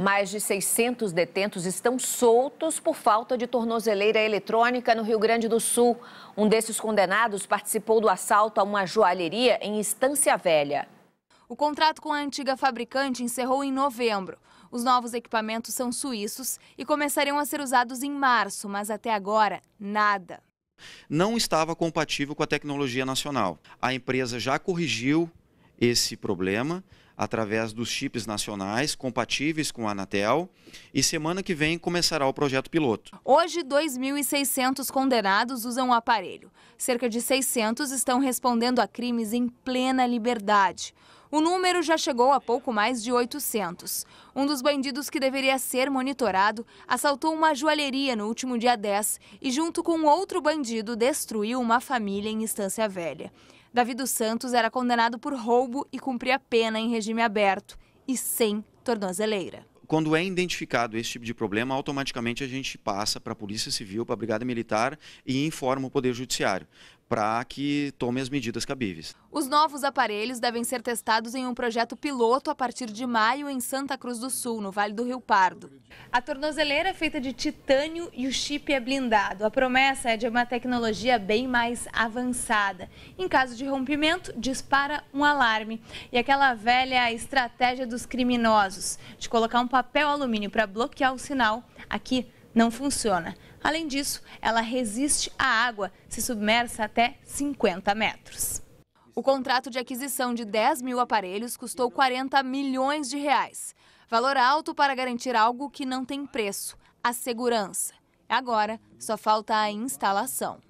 Mais de 600 detentos estão soltos por falta de tornozeleira eletrônica no Rio Grande do Sul. Um desses condenados participou do assalto a uma joalheria em Estância Velha. O contrato com a antiga fabricante encerrou em novembro. Os novos equipamentos são suíços e começariam a ser usados em março, mas até agora, nada. Não estava compatível com a tecnologia nacional. A empresa já corrigiu esse problema através dos chips nacionais compatíveis com a Anatel e semana que vem começará o projeto piloto. Hoje, 2.600 condenados usam o aparelho. Cerca de 600 estão respondendo a crimes em plena liberdade. O número já chegou a pouco mais de 800. Um dos bandidos que deveria ser monitorado assaltou uma joalheria no último dia 10 e, junto com outro bandido, destruiu uma família em Estância Velha. Davi dos Santos era condenado por roubo e cumpria pena em regime aberto e sem tornozeleira quando é identificado esse tipo de problema, automaticamente a gente passa para a Polícia Civil, para a Brigada Militar e informa o Poder Judiciário para que tome as medidas cabíveis. Os novos aparelhos devem ser testados em um projeto piloto a partir de maio em Santa Cruz do Sul, no Vale do Rio Pardo. A tornozeleira é feita de titânio e o chip é blindado. A promessa é de uma tecnologia bem mais avançada. Em caso de rompimento, dispara um alarme. E aquela velha estratégia dos criminosos de colocar um papel alumínio para bloquear o sinal, aqui não funciona. Além disso, ela resiste à água se submersa até 50 metros. O contrato de aquisição de 10 mil aparelhos custou 40 milhões de reais. Valor alto para garantir algo que não tem preço, a segurança. Agora, só falta a instalação.